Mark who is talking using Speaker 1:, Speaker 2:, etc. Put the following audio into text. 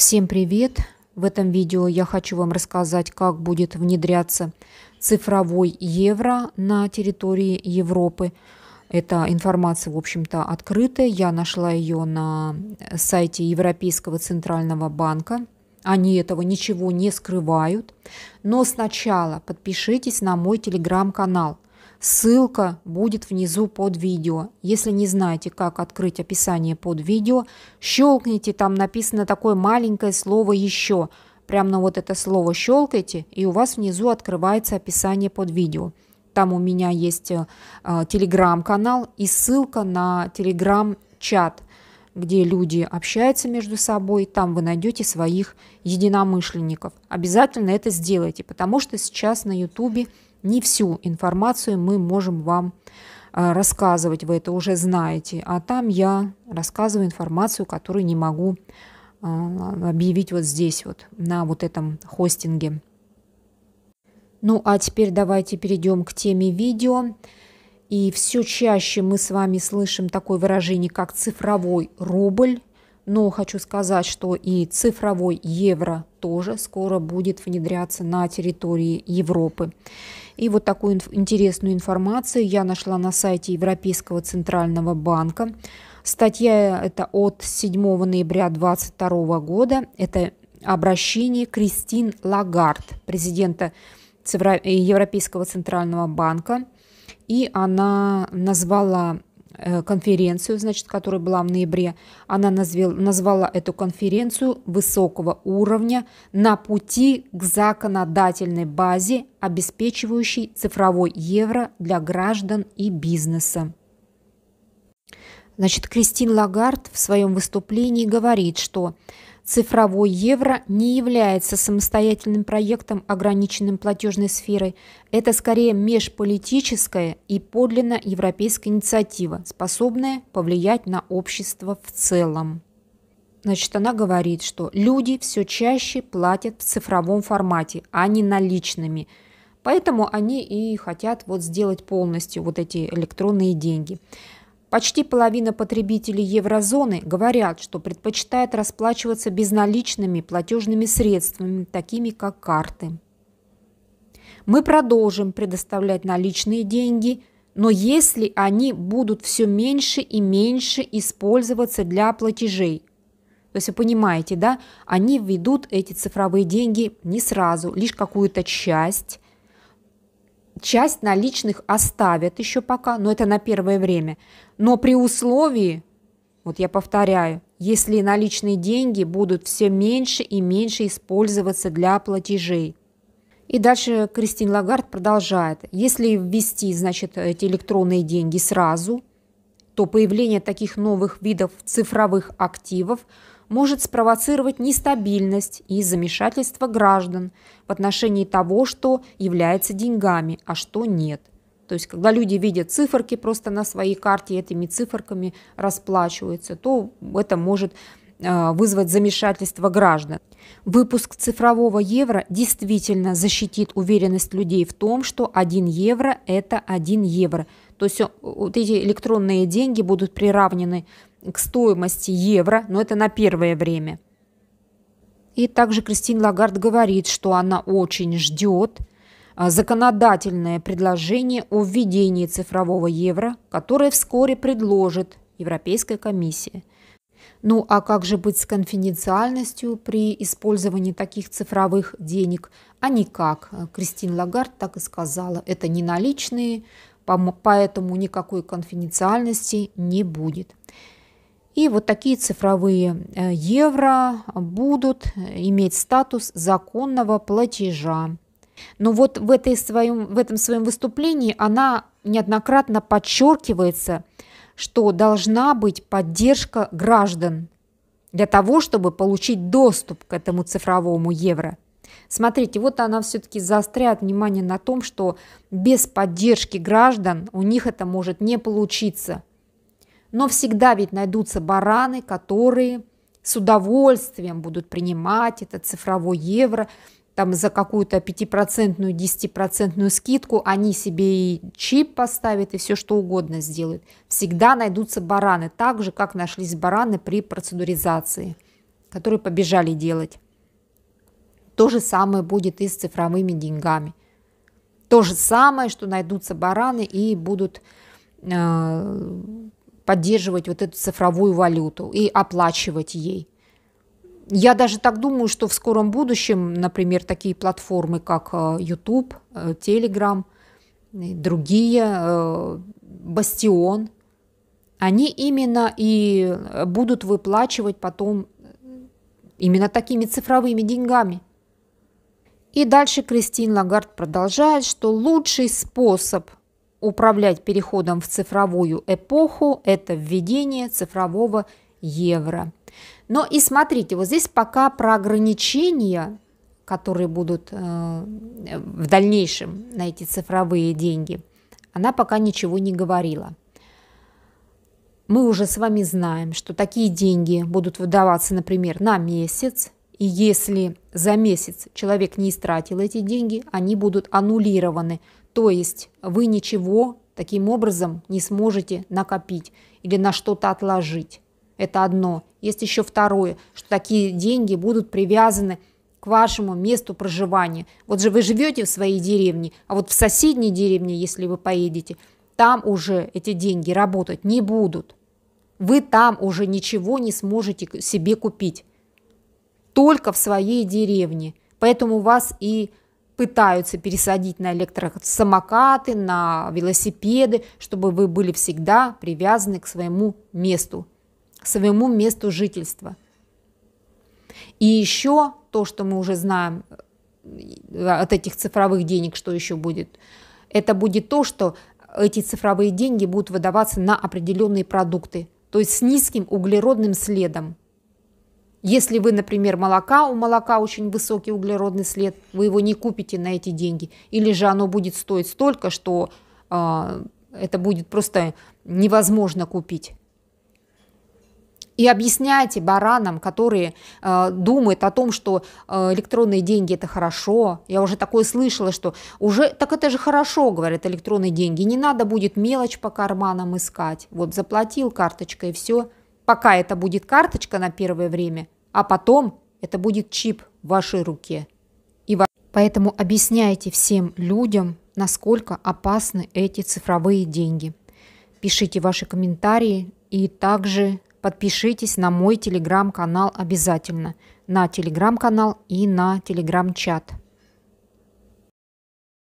Speaker 1: Всем привет! В этом видео я хочу вам рассказать, как будет внедряться цифровой евро на территории Европы. Эта информация, в общем-то, открытая. Я нашла ее на сайте Европейского центрального банка. Они этого ничего не скрывают. Но сначала подпишитесь на мой телеграм-канал – Ссылка будет внизу под видео. Если не знаете, как открыть описание под видео, щелкните, там написано такое маленькое слово «Еще». Прямо на вот это слово щелкайте, и у вас внизу открывается описание под видео. Там у меня есть э, э телеграм-канал и ссылка на телеграм-чат, где люди общаются между собой, там вы найдете своих единомышленников. Обязательно это сделайте, потому что сейчас на ютубе YouTube не всю информацию мы можем вам а, рассказывать, вы это уже знаете, а там я рассказываю информацию, которую не могу а, объявить вот здесь вот, на вот этом хостинге. Ну а теперь давайте перейдем к теме видео. И все чаще мы с вами слышим такое выражение, как цифровой рубль но хочу сказать, что и цифровой евро тоже скоро будет внедряться на территории Европы. И вот такую интересную информацию я нашла на сайте Европейского центрального банка. Статья это от 7 ноября 2022 года. Это обращение Кристин Лагард, президента э, Европейского центрального банка. И она назвала Э, конференцию, значит, которая была в ноябре. Она назвал, назвала эту конференцию высокого уровня на пути к законодательной базе, обеспечивающей цифровой евро для граждан и бизнеса. Значит, Кристин Лагард в своем выступлении говорит, что Цифровой евро не является самостоятельным проектом, ограниченным платежной сферой. Это скорее межполитическая и подлинно европейская инициатива, способная повлиять на общество в целом. Значит, она говорит, что люди все чаще платят в цифровом формате, а не наличными. Поэтому они и хотят вот сделать полностью вот эти электронные деньги. Почти половина потребителей еврозоны говорят, что предпочитает расплачиваться безналичными платежными средствами, такими как карты. Мы продолжим предоставлять наличные деньги, но если они будут все меньше и меньше использоваться для платежей. То есть вы понимаете, да, они введут эти цифровые деньги не сразу, лишь какую-то часть, часть наличных оставят еще пока, но это на первое время. Но при условии, вот я повторяю, если наличные деньги будут все меньше и меньше использоваться для платежей. И дальше Кристин Лагард продолжает. Если ввести, значит, эти электронные деньги сразу, то появление таких новых видов цифровых активов – может спровоцировать нестабильность и замешательство граждан в отношении того, что является деньгами, а что нет. То есть, когда люди видят циферки просто на своей карте, и этими циферками расплачиваются, то это может э, вызвать замешательство граждан. Выпуск цифрового евро действительно защитит уверенность людей в том, что 1 евро – это 1 евро. То есть э, вот эти электронные деньги будут приравнены к стоимости евро, но это на первое время. И также Кристин Лагард говорит, что она очень ждет а, законодательное предложение о введении цифрового евро, которое вскоре предложит Европейская комиссия. Ну а как же быть с конфиденциальностью при использовании таких цифровых денег? А никак. Кристин Лагард так и сказала. Это не наличные, поэтому никакой конфиденциальности не будет. И вот такие цифровые э, евро будут иметь статус законного платежа. Но вот в, этой своем, в этом своем выступлении она неоднократно подчеркивается, что должна быть поддержка граждан для того, чтобы получить доступ к этому цифровому евро. Смотрите, вот она все-таки заостряет внимание на том, что без поддержки граждан у них это может не получиться – но всегда ведь найдутся бараны, которые с удовольствием будут принимать это цифровой евро, там за какую-то 5-процентную, 10 скидку они себе и чип поставят, и все что угодно сделают. Всегда найдутся бараны, так же, как нашлись бараны при процедуризации, которые побежали делать. То же самое будет и с цифровыми деньгами. То же самое, что найдутся бараны и будут э, поддерживать вот эту цифровую валюту и оплачивать ей. Я даже так думаю, что в скором будущем, например, такие платформы, как э, YouTube, э, Telegram, э, другие, Бастион, они именно и будут выплачивать потом именно такими цифровыми деньгами. И дальше Кристин Лагард продолжает, что лучший способ – управлять переходом в цифровую эпоху – это введение цифрового евро. Но и смотрите, вот здесь пока про ограничения, которые будут э, в дальнейшем на эти цифровые деньги, она пока ничего не говорила. Мы уже с вами знаем, что такие деньги будут выдаваться, например, на месяц, и если за месяц человек не истратил эти деньги, они будут аннулированы – то есть вы ничего таким образом не сможете накопить или на что-то отложить. Это одно. Есть еще второе, что такие деньги будут привязаны к вашему месту проживания. Вот же вы живете в своей деревне, а вот в соседней деревне, если вы поедете, там уже эти деньги работать не будут. Вы там уже ничего не сможете себе купить. Только в своей деревне. Поэтому вас и пытаются пересадить на электросамокаты, на велосипеды, чтобы вы были всегда привязаны к своему месту, к своему месту жительства. И еще то, что мы уже знаем э, от этих цифровых денег, что еще будет, это будет то, что эти цифровые деньги будут выдаваться на определенные продукты, то есть с низким углеродным следом. Если вы, например, молока, у молока очень высокий углеродный след, вы его не купите на эти деньги, или же оно будет стоить столько, что э, это будет просто невозможно купить. И объясняйте баранам, которые э, думают о том, что э, электронные деньги это хорошо. Я уже такое слышала, что уже так это же хорошо, говорят электронные деньги. Не надо будет мелочь по карманам искать. Вот заплатил карточкой и все. Пока это будет карточка на первое время, а потом это будет чип в вашей руке. И во... Поэтому объясняйте всем людям, насколько опасны эти цифровые деньги. Пишите ваши комментарии и также подпишитесь на мой телеграм-канал обязательно, на телеграм-канал и на телеграм-чат.